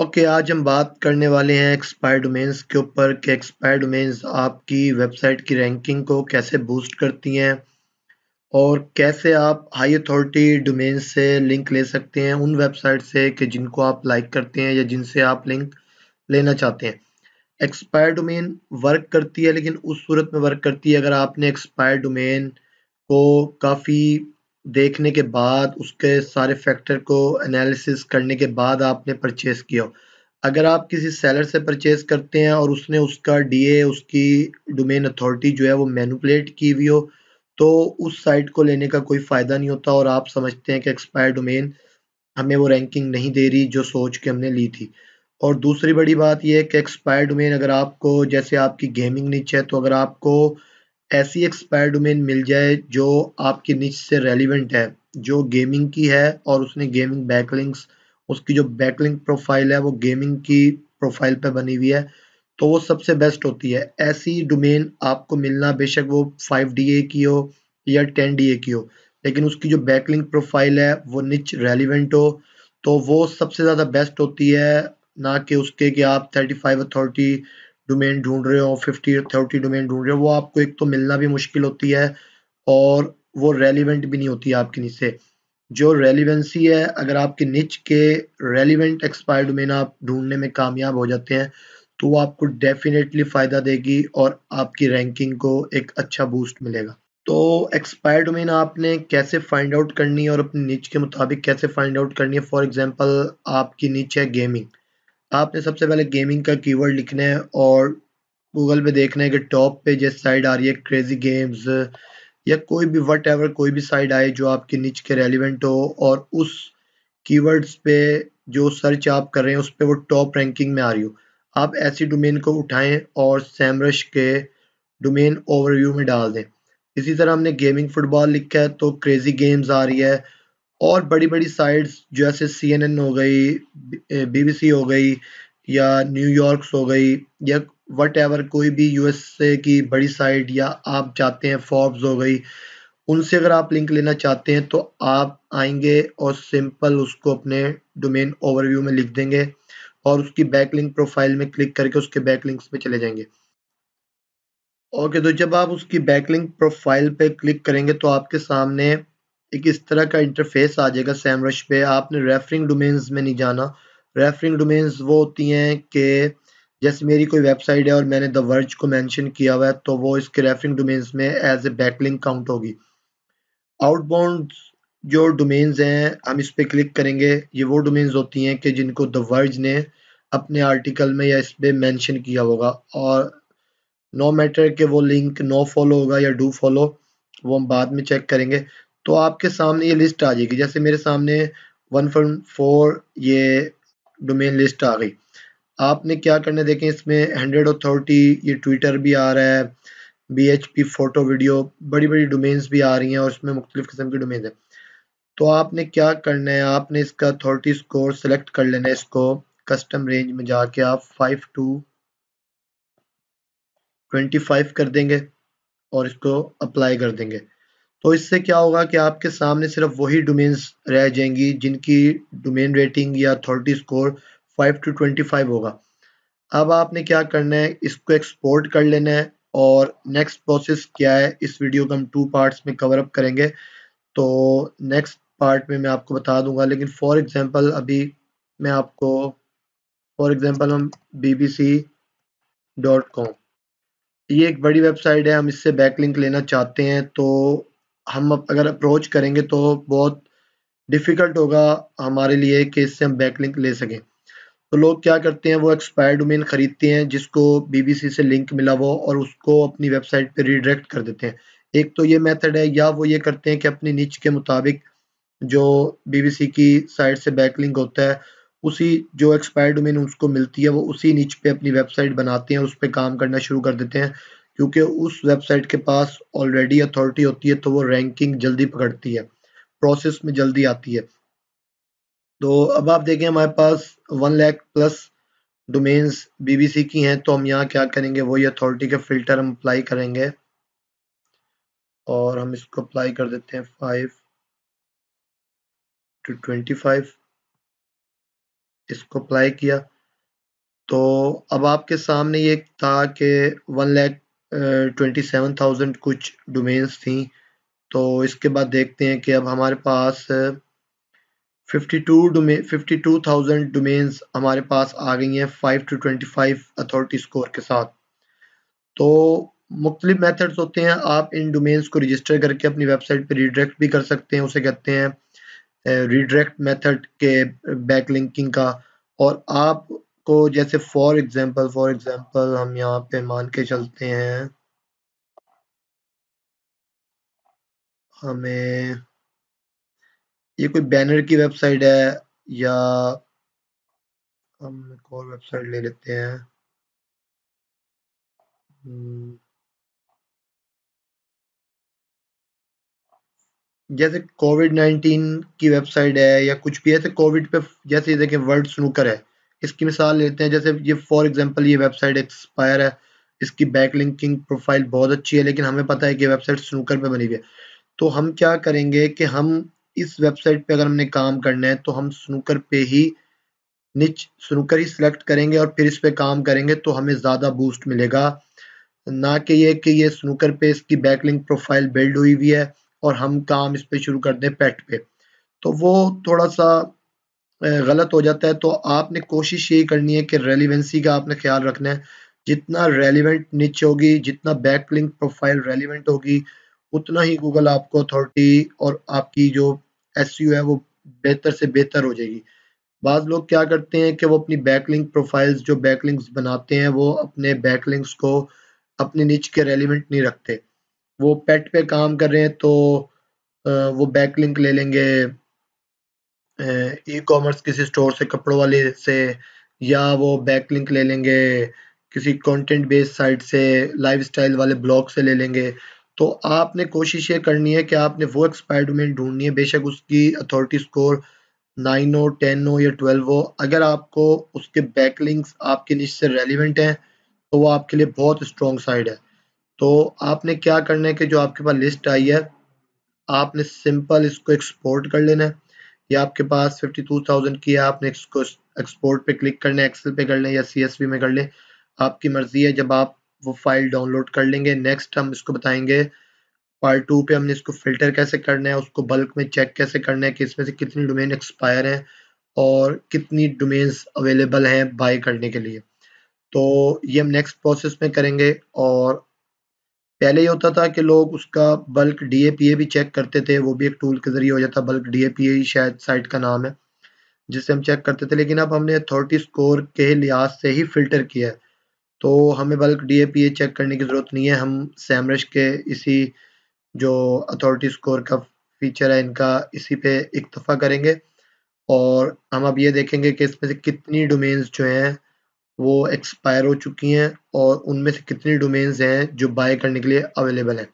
Okay आज हम बात करने वाले हैं एक्सपायर डोमेन्स के ऊपर कि एक्सपायर डोमेन्स आपकी वेबसाइट की रैंकिंग को कैसे बूस्ट करती हैं और कैसे आप हाई अथॉरिटी डोमेन से लिंक ले सकते हैं उन वेबसाइट से कि जिनको आप लाइक करते हैं या जिनसे आप लिंक लेना चाहते हैं एक्सपायर डोमेन वर्क करती है लेकिन उस सूरत में वर्क करती है अगर आपने एक्सपायर डोमेन को काफ़ी देखने के बाद उसके सारे फैक्टर को एनालिसिस करने के बाद आपने परचेस किया हो अगर आप किसी सेलर से परचेस करते हैं और उसने उसका डीए उसकी डोमेन अथॉरिटी जो है वो मैनुपलेट की हुई हो तो उस साइट को लेने का कोई फ़ायदा नहीं होता और आप समझते हैं कि एक्सपायर डोमेन हमें वो रैंकिंग नहीं दे रही जो सोच के हमने ली थी और दूसरी बड़ी बात यह है कि एक्सपायर डोमेन अगर आपको जैसे आपकी गेमिंग नीचे है तो अगर आपको ऐसी एक्सपायर डोमेन मिल जाए जो आपके निच से रेलिवेंट है जो गेमिंग की है और उसने गेमिंग बैकलिंक्स उसकी जो बैकलिंक प्रोफाइल है वो गेमिंग की प्रोफाइल पे बनी हुई है तो वो सबसे बेस्ट होती है ऐसी डोमेन आपको मिलना बेशक वो फाइव डी ए की हो या टेन डी ए की हो लेकिन उसकी जो बैकलिंक प्रोफाइल है वो निच रेलिवेंट हो तो वो सबसे ज़्यादा बेस्ट होती है ना कि उसके कि आप थर्टी फाइव अथॉरिटी डोमेन ढूंढ रहे हो फिफ्टी थर्टी डोमेन ढूंढ रहे हो वो आपको एक तो मिलना भी मुश्किल होती है और वो रेलिवेंट भी नहीं होती है आपके नीचे से जो रेलिवेंसी है अगर आपके नीच के रेलिवेंट एक्सपायर डोमेन आप ढूंढने में कामयाब हो जाते हैं तो वो आपको डेफिनेटली फ़ायदा देगी और आपकी रैंकिंग को एक अच्छा बूस्ट मिलेगा तो एक्सपायर डोमेन आपने कैसे फाइंड आउट करनी है और अपनी नीच के मुताबिक कैसे फाइंड आउट करनी है फॉर एग्जाम्पल आपकी नीच है गेमिंग आपने सबसे पहले गेमिंग का कीवर्ड लिखना है और गूगल पे देखना है कि टॉप पे जिस साइड आ रही है क्रेजी गेम्स या कोई भी वट एवर कोई भी साइड आए जो आपके नीच के रेलिवेंट हो और उस कीवर्ड्स पे जो सर्च आप कर रहे हैं उस पर वो टॉप रैंकिंग में आ रही हो आप ऐसी डोमेन को उठाएं और सैमरश के डोमेन ओवरव्यू में डाल दें इसी तरह हमने गेमिंग फुटबॉल लिखा है तो क्रेजी गेम्स आ रही है और बड़ी बड़ी साइट्स जैसे सी एन एन हो गई बी बी सी हो गई या न्यूयॉर्क हो गई या वट एवर कोई भी यूएसए की बड़ी साइट या आप चाहते हैं फॉर्ब्स हो गई उनसे अगर आप लिंक लेना चाहते हैं तो आप आएंगे और सिंपल उसको अपने डोमेन ओवरव्यू में लिख देंगे और उसकी बैक लिंक प्रोफाइल में क्लिक करके उसके बैक लिंक्स में चले जाएंगे ओके तो जब आप उसकी बैकलिंक प्रोफाइल पे क्लिक करेंगे तो आपके सामने एक इस तरह का इंटरफेस आ जाएगा सैमरश पे आपने रेफरिंग डोमेन्स में नहीं जाना रेफरिंग डोमेन्स वो होती हैं कि जैसे मेरी कोई वेबसाइट है और मैंने द वर्ज को मेंशन किया हुआ है तो वो इसके रेफरिंग डोमेन्स में एज ए बैकलिंग काउंट होगी आउटबाउंड जो डोमेन्स हैं हम इस पर क्लिक करेंगे ये वो डोमेन्स होती हैं कि जिनको द वर्ज ने अपने आर्टिकल में या इस पर मैंशन किया होगा और नो मैटर के वो लिंक नो फॉलो होगा या डू फॉलो वो हम बाद में चेक करेंगे तो आपके सामने ये लिस्ट आ जाएगी जैसे मेरे सामने वन फोर ये डोमेन लिस्ट आ गई आपने क्या करना देखें इसमें हंड्रेड अथॉरिटी ये ट्विटर भी आ रहा है B H P photo video बड़ी बड़ी डोमेन्स भी आ रही हैं और इसमें मुख्तलिफ़ किस्म की डोमेन हैं तो आपने क्या करना है आपने इसका अथॉरिटी स्कोर सेलेक्ट कर लेना है इसको कस्टम रेंज में जाके आप फाइव टू ट्वेंटी फाइव कर देंगे और इसको अप्लाई कर देंगे तो इससे क्या होगा कि आपके सामने सिर्फ वही डोमेन्स रह जाएंगी जिनकी डोमेन रेटिंग या अथॉरिटी स्कोर 5 टू 25 होगा अब आपने क्या करना है इसको एक्सपोर्ट कर लेना है और नेक्स्ट प्रोसेस क्या है इस वीडियो को हम टू पार्ट्स में कवर अप करेंगे तो नेक्स्ट पार्ट में मैं आपको बता दूंगा लेकिन फॉर एग्जांपल अभी मैं आपको फॉर एग्जांपल हम bbc.com ये एक बड़ी वेबसाइट है हम इससे बैकलिंक लेना चाहते हैं तो हम अगर अप्रोच करेंगे तो बहुत डिफ़िकल्ट होगा हमारे लिए कि इससे हम बैकलिंक ले सकें तो लोग क्या करते हैं वो एक्सपायर डोमेन ख़रीदते हैं जिसको बीबीसी से लिंक मिला हुआ और उसको अपनी वेबसाइट पर रिडायरेक्ट कर देते हैं एक तो ये मेथड है या वो ये करते हैं कि अपनी नीच के मुताबिक जो बीबीसी की साइट से बैकलिंक होता है उसी जो एक्सपायर डोमेन उसको मिलती है वो उसी नीच पे अपनी वेबसाइट बनाते हैं उस पर काम करना शुरू कर देते हैं क्योंकि उस वेबसाइट के पास ऑलरेडी अथॉरिटी होती है तो वो रैंकिंग जल्दी पकड़ती है प्रोसेस में जल्दी आती है तो अब आप देखें हमारे पास one lakh plus domains BBC की हैं तो हम यहाँ क्या करेंगे वही अथॉरिटी के फिल्टर हम अप्लाई करेंगे और हम इसको अप्लाई कर देते हैं फाइव टू ट्वेंटी फाइव इसको अप्लाई किया तो अब आपके सामने ये था कि one lakh twenty seven thousand कुछ डोमेन्स थी तो इसके बाद देखते हैं कि अब हमारे पास fifty two fifty two thousand domains हमारे पास आ गई हैं five to twenty five authority score के साथ तो मुख्तलिफ मेथड्स होते हैं आप इन डोमेन्स को रजिस्टर करके अपनी वेबसाइट पर रिडायरेक्ट भी कर सकते हैं उसे कहते हैं रिडायरेक्ट मेथड के बैक लिंकिंग का और आप को तो जैसे फॉर एग्जांपल फॉर एग्जांपल हम यहाँ पे मान के चलते हैं हमें ये कोई बैनर की वेबसाइट है या हम एक और वेबसाइट ले लेते हैं हम्म। जैसे कोविड नाइन्टीन की वेबसाइट है या कुछ भी ऐसे कोविड पे जैसे देखें वर्ल्ड स्नूकर है इसकी मिसाल लेते हैं जैसे ये फॉर एग्जांपल ये वेबसाइट एक्सपायर है इसकी लिंकिंग प्रोफाइल बहुत अच्छी है लेकिन हमें पता है कि वेबसाइट स्नूकर पे बनी हुई है तो हम क्या करेंगे कि हम इस वेबसाइट पे अगर हमने काम करना है तो हम स्नूकर पे ही निच स्नूकर ही सिलेक्ट करेंगे और फिर इस पे काम करेंगे तो हमें ज़्यादा बूस्ट मिलेगा ना कि ये कि ये स्नूकर पे इसकी बैकलिंग प्रोफाइल बिल्ड हुई हुई है और हम काम इस पर शुरू कर दें पेट पे तो वो थोड़ा सा गलत हो जाता है तो आपने कोशिश यही करनी है कि रेलिवेंसी का आपने ख्याल रखना है जितना रेलिवेंट निच होगी जितना बैक लिंक प्रोफाइल रेलिवेंट होगी उतना ही गूगल आपको अथॉरिटी और आपकी जो एस e है वो बेहतर से बेहतर हो जाएगी बाज़ लोग क्या करते हैं कि वो अपनी बैकलिंक प्रोफाइल्स जो बैकलिंक्स बनाते हैं वो अपने बैकलिंक्स को अपने नीच के रेलिवेंट नहीं रखते वो पेट पे काम कर रहे हैं तो वो बैकलिंक ले लेंगे ई कॉमर्स किसी स्टोर से कपड़ों वाले से या वो बैकलिंक ले लेंगे किसी कंटेंट बेस्ड साइट से लाइफस्टाइल वाले ब्लॉग से ले लेंगे तो आपने कोशिश ये करनी है कि आपने वो एक्सपायर डोमेन ढूंढनी है बेशक उसकी अथॉरिटी स्कोर नाइन हो टेन हो या ट्वेल्व हो अगर आपको उसके लिंक्स आपके निश से रेलिवेंट हैं तो वो आपके लिए बहुत स्ट्रॉन्ग साइड है तो आपने क्या करना है कि जो आपके पास लिस्ट आई है आपने सिंपल इसको एक्सपोर्ट कर लेना है या आपके पास 52,000 की है आपने इसको एक्सपोर्ट पे क्लिक करना है एक्सेल पे कर लें या सी में कर लें आपकी मर्जी है जब आप वो फाइल डाउनलोड कर लेंगे नेक्स्ट हम इसको बताएंगे पार्ट टू पे हमने इसको फिल्टर कैसे करना है उसको बल्क में चेक कैसे करना है कि इसमें से कितनी डोमेन एक्सपायर हैं और कितनी डोमेन्स अवेलेबल हैं बाय करने के लिए तो ये हम नेक्स्ट प्रोसेस में करेंगे और पहले ये होता था कि लोग उसका बल्क डीएपीए भी चेक करते थे वो भी एक टूल के जरिए हो जाता बल्क डीएपीए ही शायद साइट का नाम है जिससे हम चेक करते थे लेकिन अब हमने अथॉरिटी स्कोर के लिहाज से ही फिल्टर किया है तो हमें बल्क डीएपीए चेक करने की ज़रूरत नहीं है हम सैमरश के इसी जो अथॉरिटी स्कोर का फीचर है इनका इसी पे इक्तफा करेंगे और हम अब ये देखेंगे कि इसमें से कितनी डोमेन्स जो हैं वो एक्सपायर हो चुकी हैं और उनमें से कितनी डोमेन्स हैं जो बाय करने के लिए अवेलेबल हैं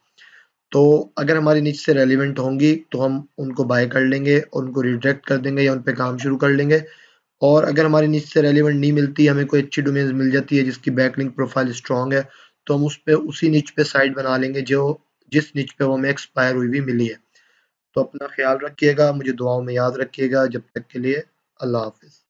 तो अगर हमारी नीचे से रेलिवेंट होंगी तो हम उनको बाय कर लेंगे और उनको रिडायरेक्ट कर देंगे या उन पर काम शुरू कर लेंगे और अगर हमारी नीच से रेलिवेंट नहीं मिलती हमें कोई अच्छी डोमेन्स मिल जाती है जिसकी बैकलिंग प्रोफाइल स्ट्रॉन्ग है तो हम उस पर उसी नीच पे साइट बना लेंगे जो जिस नीच पे वो हमें एक्सपायर हुई हुई मिली है तो अपना ख्याल रखिएगा मुझे दुआओं में याद रखिएगा जब तक के लिए अल्लाह हाफिज़